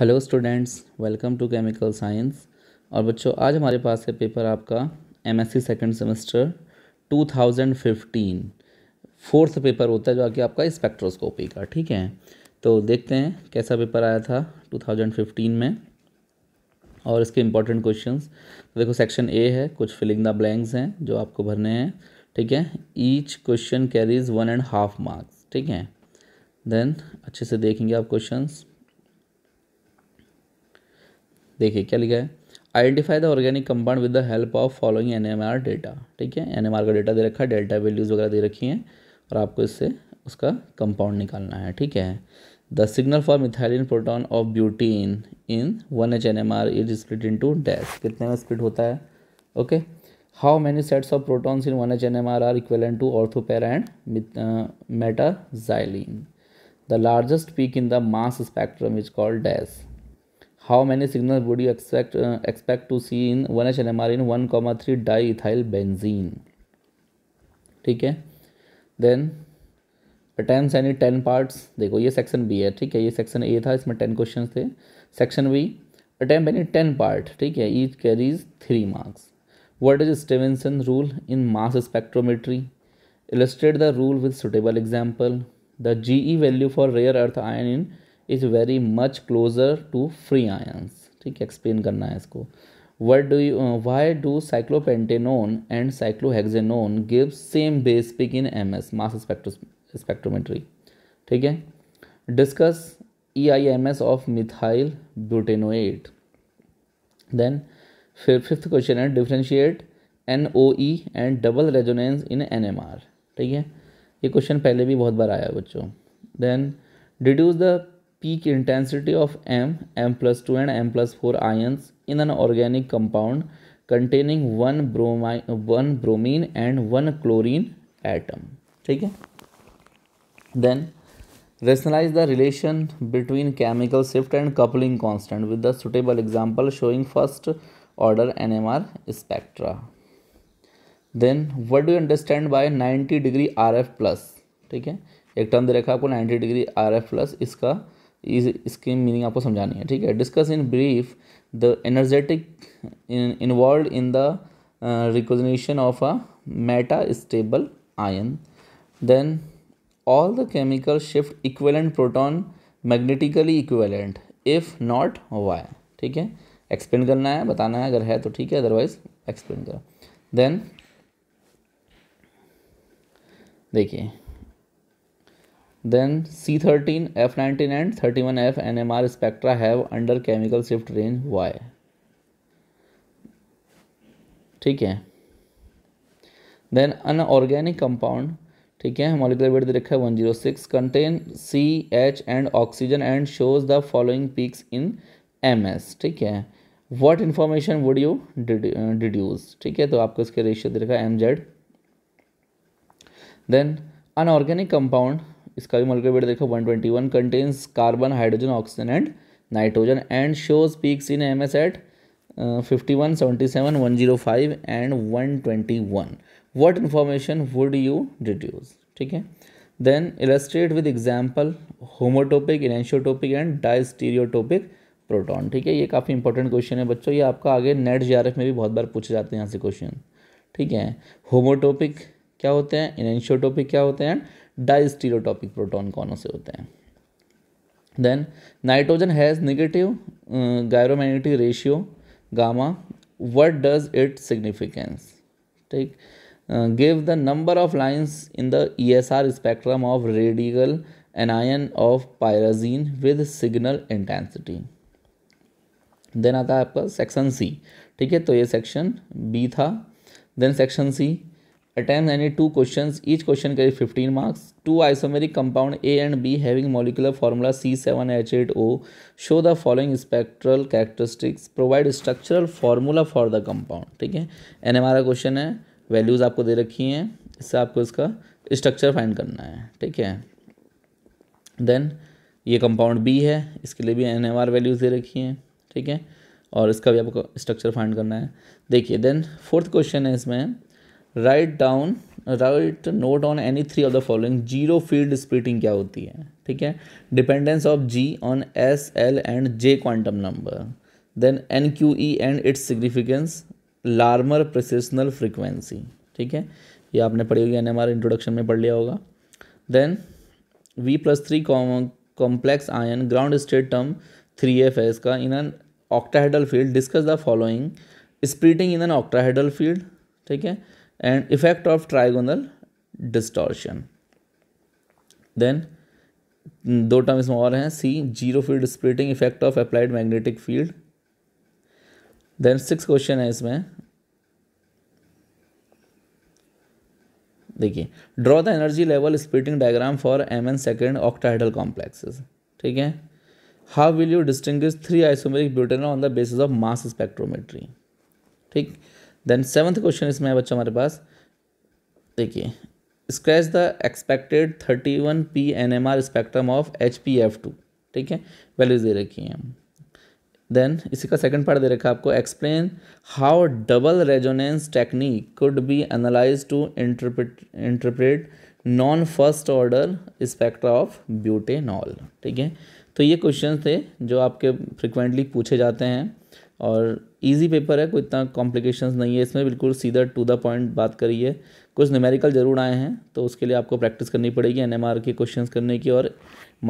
Hello students welcome to chemical science और बच्चों आज हमारे पास है पेपर आपका MSc second semester 2015 fourth paper होता है जो आके आपका स्पेक्ट्रोस्कोपी का ठीक है तो देखते हैं कैसा पेपर आया था 2015 में और इसके इम्पॉर्टेंट क्वेश्चन तो देखो सेक्शन ए है कुछ फिलिंग द ब्लैंक्स हैं जो आपको भरने हैं ठीक है each question carries one and half marks ठीक है देन अच्छे से देखेंगे आप क्वेश्चंस देखिए क्या लिखा है identify the organic compound with the help of following N M R data ठीक है एन एम आर का डेटा दे रखा है डेल्टा वैल्यूज़ वगैरह दे रखी हैं और आपको इससे उसका कंपाउंड निकालना है ठीक है the signal for methylene proton of butene in one H N M R is split into dash कितने में स्प्लिट होता है okay how many sets of protons in one H N M R are equivalent to ortho para and meta xylene the largest peak in the mass spectrum is called dash how many signal would expect expect to see in one H N M R in one comma three diethyl benzene ठीक है then attempts any ten parts देखो ये section B है ठीक है ये section A था इसमें टेन क्वेश्चन थे section B attempt any ten part ठीक है each carries three marks what is Stevenson rule in mass spectrometry illustrate the rule with suitable example the G E value for rare earth ion in is very much closer to free ions ठीक है explain करना है इसको what do you why do cyclopentanone and cyclohexanone give same base peak in M S mass spectrometry ठीक है discuss E I M S of methyl butanoate then फिर fifth question है differentiate N O E and double resonance in N M R ठीक है ये question पहले भी बहुत बार आया है बच्चों then deduce the peak intensity of M, M plus 2 and M plus 4 ions in an organic compound containing one bromine, one bromine and one chlorine atom. ठीक है Then rationalize the relation between chemical shift and coupling constant with the suitable example showing first order NMR spectra. Then what do you understand by 90 degree RF plus? ठीक है एक term दे रखा है आपको 90 degree R F plus इसका इस इसकी meaning आपको समझानी है ठीक है discuss in brief the energetic involve in the recognition of a metastable ion then all the chemical shift equivalent proton magnetically equivalent if not why ठीक है एक्सप्लेन करना है बताना है अगर है तो ठीक है अदरवाइज एक्सप्लेन करो देन देखिए then C thirteen F nineteen and thirty one F N M R spectra have under chemical shift range why ठीक है देन अनऑर्गेनिक कंपाउंड ठीक है मॉलिकुलर वेट दे रखा है one zero six contain C H and oxygen and shows the following peaks in M S ठीक है what information would you deduce ठीक है तो आपको इसके रेशियो दे रखा है M Z then inorganic compound इसका भी मोलिकुलर वेट देखो 121 contains carbon hydrogen oxygen and nitrogen and shows peaks in M S at fifty one seventy seven one zero five and one twenty one what information would you deduce ठीक है then illustrate with example homotopic enantiotopic and diastereotopic proton ठीक है ये काफ़ी important question है बच्चों ये आपका आगे नेट जे में भी बहुत बार पूछे जाते हैं यहाँ से क्वेश्चन ठीक है होमोटोपिक क्या होते हैं इनेंशियोटोपिक क्या होते हैं डाइस्टीरोटॉपिक प्रोटॉन कौनों से होते हैं then nitrogen has negative gyromagnetic ratio gamma what does it significance ठीक give the number of lines in the ESR spectrum of radical anion of pyrazine with signal intensity then आता है आपका सेक्शन सी ठीक है तो ये section B था then section C attempt यानी टू क्वेश्चन ईच क्वेश्चन करीब fifteen marks two isomeric compound A and B having molecular formula C seven H eight O show the following spectral characteristics provide structural formula for the compound ठीक है N M R का question है values आपको दे रखी हैं इससे आपको इसका स्ट्रक्चर फाइंड करना है ठीक है देन ये कंपाउंड बी है इसके लिए भी एन एम आर वैल्यूज दे रखी हैं ठीक है और इसका भी आपको स्ट्रक्चर फाइंड करना है देखिए देन फोर्थ क्वेश्चन है इसमें write down write note on any three of the following zero field splitting क्या होती है ठीक है dependence of G on S L and J quantum number then N Q E and its significance Larmor precessional frequency ठीक है ये आपने पढ़ी होगी एन एम आर इंट्रोडक्शन में पढ़ लिया होगा then V plus three complex ion ground state term three F है इसका in an octahedral field discuss the following splitting in an octahedral field ठीक है and effect of trigonal distortion then दो term इसमें और हैं C zero field splitting effect of applied magnetic field then six question है इसमें देखिए draw the energy level splitting diagram for M N second octahedral complexes ठीक है how will you distinguish three isomeric butanol on the basis of mass spectrometry ठीक then seventh question इसमें है बच्चों हमारे पास देखिए scratch the expected thirty one P N M R spectrum of H P F two ठीक है values दे रखी हैं देन इसी का सेकंड पार्ट दे रखा है आपको explain how double resonance technique could be analyze to interpret interpret non first order spectra of butanol ठीक है तो ये क्वेश्चन थे जो आपके फ्रिक्वेंटली पूछे जाते हैं और ईजी पेपर है कोई इतना कॉम्प्लिकेशंस नहीं है इसमें बिल्कुल सीधा टू द पॉइंट बात करी है कुछ न्यूमेरिकल ज़रूर आए हैं तो उसके लिए आपको प्रैक्टिस करनी पड़ेगी एन के क्वेश्चन करने की और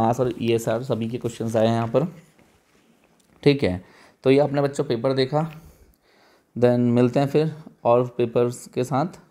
मास और ई सभी के क्वेश्चन आए हैं यहाँ पर ठीक है तो ये आपने बच्चों पेपर देखा देन मिलते हैं फिर और पेपर्स के साथ